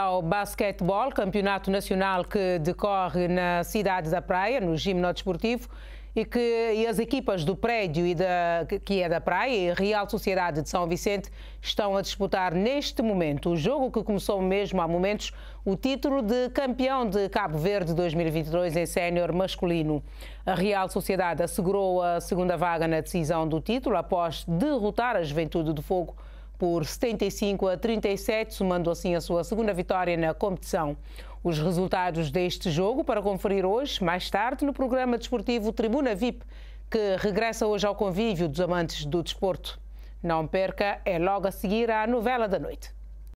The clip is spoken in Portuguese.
ao basquetebol, campeonato nacional que decorre na cidade da Praia, no Gimno Desportivo, e que e as equipas do prédio e da, que é da Praia e Real Sociedade de São Vicente estão a disputar neste momento o jogo que começou mesmo há momentos o título de campeão de Cabo Verde 2022 em sénior masculino. A Real Sociedade assegurou a segunda vaga na decisão do título após derrotar a Juventude do Fogo por 75 a 37, somando assim a sua segunda vitória na competição. Os resultados deste jogo para conferir hoje, mais tarde, no programa desportivo Tribuna VIP, que regressa hoje ao convívio dos amantes do desporto. Não perca, é logo a seguir à novela da noite.